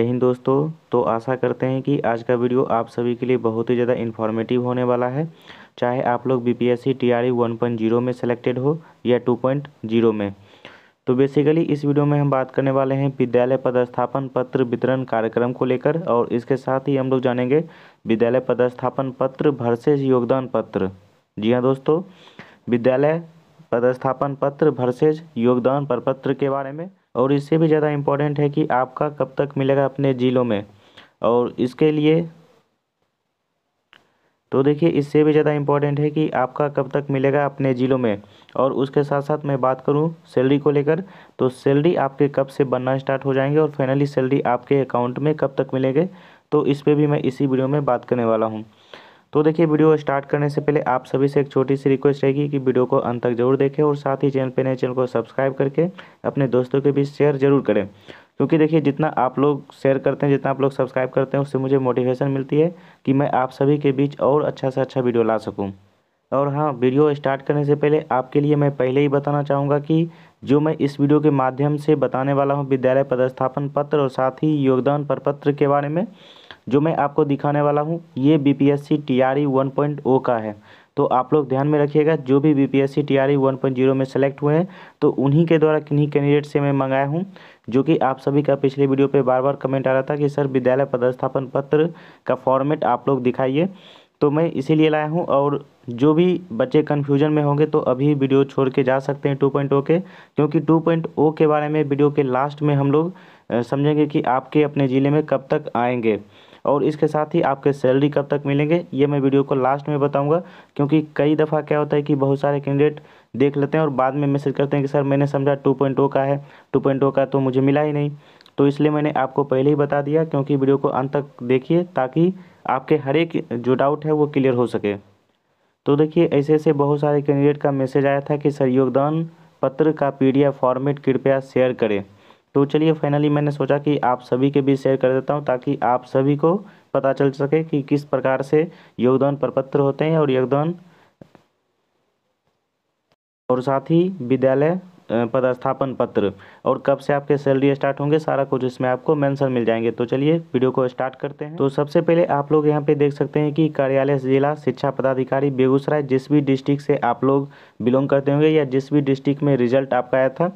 जय हिंद दोस्तों तो आशा करते हैं कि आज का वीडियो आप सभी के लिए बहुत ही ज़्यादा इन्फॉर्मेटिव होने वाला है चाहे आप लोग B P S C T R E one point zero में सेलेक्टेड हो या टू पॉइंट जीरो में तो बेसिकली इस वीडियो में हम बात करने वाले हैं विद्यालय पदस्थापन पत्र वितरण कार्यक्रम को लेकर और इसके साथ ही हम लोग जानेंगे विद्यालय पदस्थापन पत्र भरसेज योगदान पत्र जी हाँ दोस्तों विद्यालय पदस्थापन पत्र भरसेज योगदान प्रपत्र के बारे में और इससे भी ज़्यादा इम्पोर्टेंट है कि आपका कब तक मिलेगा अपने ज़िलों में और इसके लिए तो देखिए इससे भी ज़्यादा इम्पोर्टेंट है कि आपका कब तक मिलेगा अपने ज़िलों में और उसके साथ साथ मैं बात करूँ सैलरी को लेकर तो सैलरी आपके कब से बनना स्टार्ट हो जाएंगे और फाइनली सैलरी आपके अकाउंट में कब तक मिलेंगे तो इस पर भी मैं इसी वीडियो में बात करने वाला हूँ तो देखिए वीडियो स्टार्ट करने से पहले आप सभी से एक छोटी सी रिक्वेस्ट रहेगी कि वीडियो को अंत तक जरूर देखें और साथ ही चैनल पर नए चैनल को सब्सक्राइब करके अपने दोस्तों के बीच शेयर जरूर करें क्योंकि देखिए जितना आप लोग शेयर करते हैं जितना आप लोग सब्सक्राइब करते हैं उससे मुझे मोटिवेशन मिलती है कि मैं आप सभी के बीच और अच्छा से अच्छा वीडियो ला सकूँ और हाँ वीडियो स्टार्ट करने से पहले आपके लिए मैं पहले ही बताना चाहूँगा कि जो मैं इस वीडियो के माध्यम से बताने वाला हूँ विद्यालय पदस्थापन पत्र और साथ ही योगदान प्रपत्र के बारे में जो मैं आपको दिखाने वाला हूँ ये B P S C T R E one point O का है तो आप लोग ध्यान में रखिएगा जो भी B P S C T R E one point zero में सेलेक्ट हुए हैं तो उन्हीं के द्वारा किन्हीं कैंडिडेट से मैं मंगाया हूँ जो कि आप सभी का पिछले वीडियो पे बार बार कमेंट आ रहा था कि सर विद्यालय पदस्थापन पत्र का फॉर्मेट आप लोग दिखाइए तो मैं इसीलिए लाया हूँ और जो भी बच्चे कन्फ्यूजन में होंगे तो अभी वीडियो छोड़ के जा सकते हैं ओ के क्योंकि ओ के बारे में वीडियो के लास्ट में हम लोग समझेंगे कि आपके अपने ज़िले में कब तक आएंगे और इसके साथ ही आपके सैलरी कब तक मिलेंगे ये मैं वीडियो को लास्ट में बताऊँगा क्योंकि कई दफ़ा क्या होता है कि बहुत सारे कैंडिडेट देख लेते हैं और बाद में मैसेज करते हैं कि सर मैंने समझा टू पॉइंट ओ का है टू पॉइंट ओ का तो मुझे मिला ही नहीं तो इसलिए मैंने आपको पहले ही बता दिया क्योंकि वीडियो को अंत तक देखिए ताकि आपके हर एक जो डाउट है वो क्लियर हो सके तो देखिए ऐसे ऐसे बहुत सारे कैंडिडेट का मैसेज आया था कि सर योगदान पत्र का पीडीएफ फॉर्मेट कृपया शेयर करें तो चलिए फाइनली मैंने सोचा कि आप सभी के बीच शेयर कर देता हूँ ताकि आप सभी को पता चल सके कि किस प्रकार से योगदान प्रपत्र होते हैं और योगदान और साथ ही विद्यालय पदस्थापन पत्र और कब से आपके सैलरी स्टार्ट होंगे सारा कुछ इसमें आपको मेंशन मिल जाएंगे तो चलिए वीडियो को स्टार्ट करते हैं तो सबसे पहले आप लोग यहाँ पे देख सकते हैं कि कार्यालय जिला शिक्षा पदाधिकारी बेगूसराय जिस भी डिस्ट्रिक्ट से आप लोग बिलोंग करते होंगे या जिस भी डिस्ट्रिक्ट में रिजल्ट आपका आया था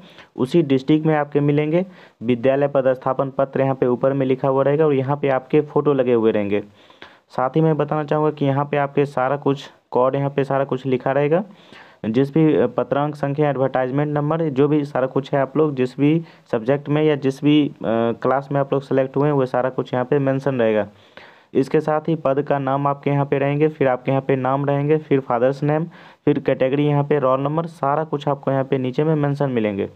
उसी डिस्ट्रिक्ट में आपके मिलेंगे विद्यालय पदस्थापन पत्र यहाँ पे ऊपर में लिखा हुआ रहेगा और यहाँ पर आपके फ़ोटो लगे हुए रहेंगे साथ ही मैं बताना चाहूँगा कि यहाँ पर आपके सारा कुछ कॉड यहाँ पे सारा कुछ लिखा रहेगा जिस भी पत्रांक संख्या एडवर्टाइजमेंट नंबर जो भी सारा कुछ है आप लोग जिस भी सब्जेक्ट में या जिस भी क्लास में आप लोग सेलेक्ट हुए हैं वह सारा कुछ यहाँ पर मैंसन रहेगा इसके साथ ही पद का नाम आपके यहाँ पे रहेंगे फिर आपके यहाँ पे नाम रहेंगे फिर फादर्स नेम फिर कैटेगरी यहाँ पे रोल नंबर सारा कुछ आपको यहाँ पे नीचे में मेंशन मिलेंगे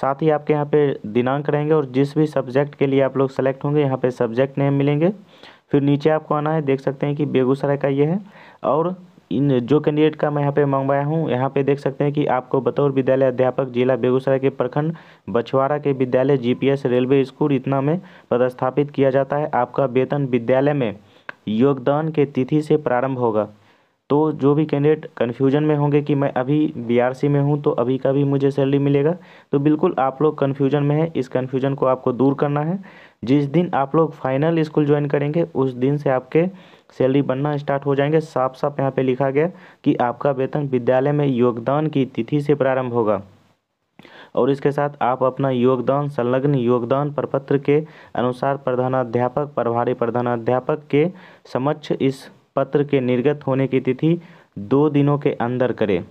साथ ही आपके यहाँ पे दिनांक रहेंगे और जिस भी सब्जेक्ट के लिए आप लोग सेलेक्ट होंगे यहाँ पे सब्जेक्ट नेम मिलेंगे फिर नीचे आपको आना है देख सकते हैं कि बेगूसराय का ये है और इन जो कैंडिडेट का मैं यहाँ पे मंगवाया हूँ यहाँ पे देख सकते हैं कि आपको बतौर विद्यालय अध्यापक जिला बेगूसराय के प्रखंड बछवाड़ा के विद्यालय जीपीएस रेलवे स्कूल इतना में पदस्थापित किया जाता है आपका वेतन विद्यालय में योगदान के तिथि से प्रारंभ होगा तो जो भी कैंडिडेट कन्फ्यूजन में होंगे कि मैं अभी बीआरसी में हूँ तो अभी का भी मुझे सैलरी मिलेगा तो बिल्कुल आप लोग कन्फ्यूजन में है इस कन्फ्यूजन को आपको दूर करना है जिस दिन आप लोग फाइनल स्कूल ज्वाइन करेंगे उस दिन से आपके सैलरी बनना स्टार्ट हो जाएंगे साफ साफ यहाँ पे लिखा गया कि आपका वेतन विद्यालय में योगदान की तिथि से प्रारंभ होगा और इसके साथ आप अपना योगदान संलग्न योगदान प्रपत्र के अनुसार प्रधानाध्यापक प्रभारी प्रधानाध्यापक के समक्ष इस पत्र के निर्गत होने की तिथि दो दिनों के अंदर करें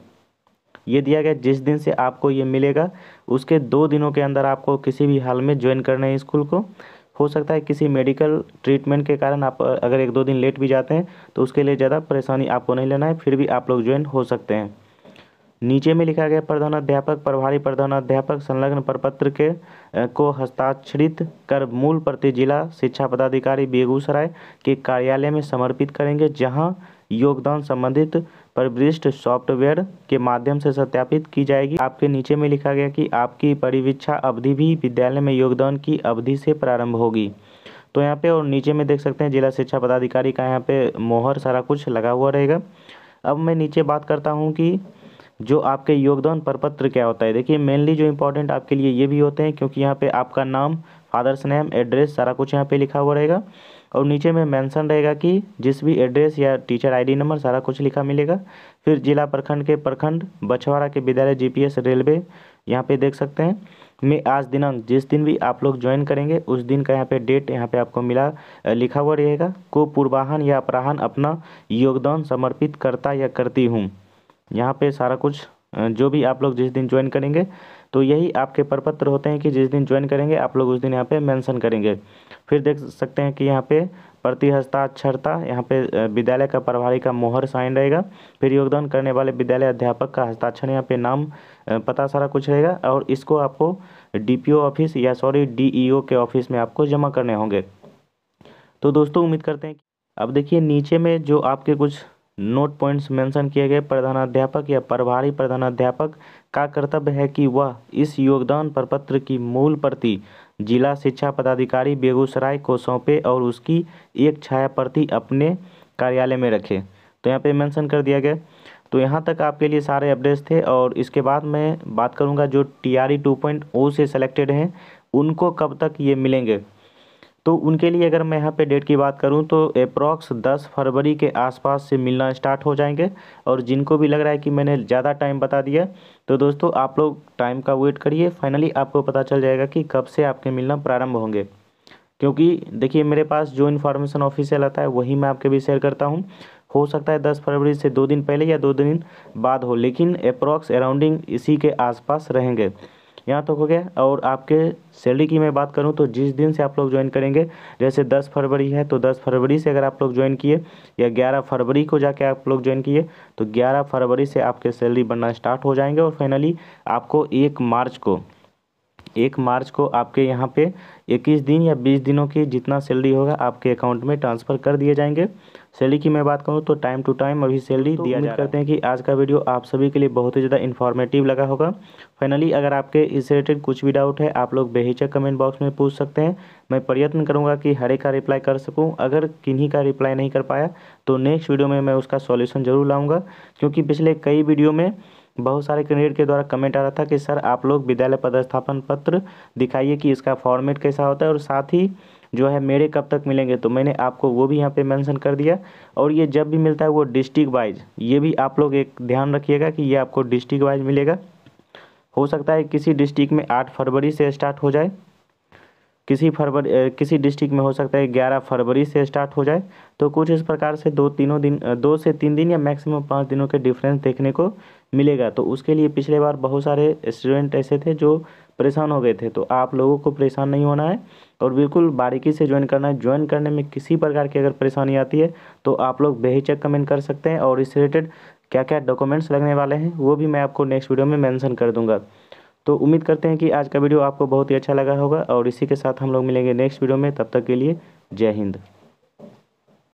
ये दिया गया जिस दिन से आपको ये मिलेगा उसके दो दिनों के अंदर आपको किसी भी हाल में ज्वाइन करना है स्कूल को हो सकता है किसी मेडिकल ट्रीटमेंट के कारण आप अगर एक दो दिन लेट भी जाते हैं तो उसके लिए ज़्यादा परेशानी आपको नहीं लेना है फिर भी आप लोग ज्वाइन हो सकते हैं नीचे में लिखा गया प्रधानाध्यापक प्रभारी प्रधानाध्यापक संलग्न प्रपत्र के को हस्ताक्षरित कर मूल प्रति जिला शिक्षा पदाधिकारी बेगूसराय के कार्यालय में समर्पित करेंगे जहां योगदान संबंधित परिवृष्ट सॉफ्टवेयर के माध्यम से सत्यापित की जाएगी आपके नीचे में लिखा गया कि आपकी परिवीक्षा अवधि भी विद्यालय में योगदान की अवधि से प्रारंभ होगी तो यहाँ पे और नीचे में देख सकते हैं जिला शिक्षा पदाधिकारी का यहाँ पे मोहर सारा कुछ लगा हुआ रहेगा अब मैं नीचे बात करता हूँ कि जो आपके योगदान प्रपत्र क्या होता है देखिए मेनली जो इम्पोर्टेंट आपके लिए ये भी होते हैं क्योंकि यहाँ पे आपका नाम फादर्स नेम एड्रेस सारा कुछ यहाँ पे लिखा हुआ रहेगा और नीचे में मेंशन रहेगा कि जिस भी एड्रेस या टीचर आईडी नंबर सारा कुछ लिखा मिलेगा फिर जिला प्रखंड के प्रखंड बछवाड़ा के विद्यालय जीपीएस रेलवे यहाँ पे देख सकते हैं मैं आज दिनांक जिस दिन भी आप लोग ज्वाइन करेंगे उस दिन का यहाँ पे डेट यहाँ पे आपको मिला लिखा हुआ रहेगा को पूर्वाहन या अपराहन अपना योगदान समर्पित करता या करती हूँ यहाँ पे सारा कुछ जो भी आप लोग जिस दिन ज्वाइन करेंगे तो यही आपके प्रपत्र होते हैं कि जिस दिन ज्वाइन करेंगे आप लोग उस दिन यहाँ पे मेंशन करेंगे फिर देख सकते हैं कि यहाँ पे प्रति हस्ताक्षरता यहाँ पे विद्यालय का प्रभारी का मोहर साइन रहेगा फिर योगदान करने वाले विद्यालय अध्यापक का हस्ताक्षर यहाँ पे नाम पता सारा कुछ रहेगा और इसको आपको डी ऑफिस या सॉरी डी e के ऑफिस में आपको जमा करने होंगे तो दोस्तों उम्मीद करते हैं अब देखिए नीचे में जो आपके कुछ नोट पॉइंट्स मेंशन किए गए प्रधानाध्यापक या प्रभारी प्रधानाध्यापक का कर्तव्य है कि वह इस योगदान प्रपत्र की मूल प्रति जिला शिक्षा पदाधिकारी बेगूसराय को सौंपे और उसकी एक छाया प्रति अपने कार्यालय में रखे तो यहाँ पे मेंशन कर दिया गया तो यहाँ तक आपके लिए सारे अपडेट्स थे और इसके बाद मैं बात करूँगा जो T R E two point O से सेलेक्टेड हैं उनको कब तक ये मिलेंगे तो उनके लिए अगर मैं यहाँ पे डेट की बात करूँ तो अप्रॉक्स 10 फरवरी के आसपास से मिलना स्टार्ट हो जाएंगे और जिनको भी लग रहा है कि मैंने ज़्यादा टाइम बता दिया तो दोस्तों आप लोग टाइम का वेट करिए फाइनली आपको पता चल जाएगा कि कब से आपके मिलना प्रारंभ होंगे क्योंकि देखिए मेरे पास जो इन्फॉर्मेशन ऑफिशियल आता है वही मैं आपके भी शेयर करता हूँ हो सकता है दस फरवरी से दो दिन पहले या दो दिन बाद हो लेकिन अप्रॉक्स अराउंडिंग इसी के आसपास रहेंगे यहाँ तक हो गया और आपके सैलरी की मैं बात करूँ तो जिस दिन से आप लोग ज्वाइन करेंगे जैसे दस फरवरी है तो दस फरवरी से अगर आप लोग ज्वाइन किए या ग्यारह फरवरी को जाके आप लोग ज्वाइन किए तो ग्यारह फरवरी से आपके सैलरी बनना स्टार्ट हो जाएंगे और फाइनली आपको एक मार्च को एक मार्च को आपके यहाँ पे इक्कीस दिन या बीस दिनों की जितना सैलरी होगा आपके अकाउंट में ट्रांसफ़र कर दिए जाएंगे सैलरी की मैं बात करूँ तो टाइम टू टाइम अभी सैलरी तो दिया जा करते हैं कि आज का वीडियो आप सभी के लिए बहुत ही ज़्यादा इन्फॉर्मेटिव लगा होगा फाइनली अगर आपके इस रिलेटेड कुछ भी डाउट है आप लोग बेहिचक कमेंट बॉक्स में पूछ सकते हैं मैं प्रयत्न करूँगा कि हर एक का रिप्लाई कर सकूँ अगर किन्हीं का रिप्लाई नहीं कर पाया तो नेक्स्ट वीडियो में मैं उसका सॉल्यूशन ज़रूर लाऊँगा क्योंकि पिछले कई वीडियो में बहुत सारे कैंडिडेट के द्वारा कमेंट आ रहा था कि सर आप लोग विद्यालय पदस्थापन पत्र दिखाइए कि इसका फॉर्मेट कैसा होता है और साथ ही जो है मेरे कब तक मिलेंगे तो मैंने आपको वो भी यहाँ पे मेंशन कर दिया और ये जब भी मिलता है वो डिस्ट्रिक्ट वाइज ये भी आप लोग एक ध्यान रखिएगा कि ये आपको डिस्ट्रिक्ट वाइज मिलेगा हो सकता है किसी डिस्ट्रिक्ट में आठ फरवरी से स्टार्ट हो जाए किसी फरवरी किसी डिस्ट्रिक्ट में हो सकता है ग्यारह फरवरी से स्टार्ट हो जाए तो कुछ इस प्रकार से दो तीनों दिन दो से तीन दिन या मैक्सिमम पाँच दिनों के डिफरेंस देखने को मिलेगा तो उसके लिए पिछले बार बहुत सारे स्टूडेंट ऐसे थे जो परेशान हो गए थे तो आप लोगों को परेशान नहीं होना है और बिल्कुल बारीकी से ज्वाइन करना है ज्वाइन करने में किसी प्रकार की अगर परेशानी आती है तो आप लोग बेहिचक कमेंट कर सकते हैं और इससे रिलेटेड क्या क्या डॉक्यूमेंट्स लगने वाले हैं वो भी मैं आपको नेक्स्ट वीडियो में मैंशन कर दूँगा तो उम्मीद करते हैं कि आज का वीडियो आपको बहुत ही अच्छा लगा होगा और इसी के साथ हम लोग मिलेंगे नेक्स्ट वीडियो में तब तक के लिए जय हिंद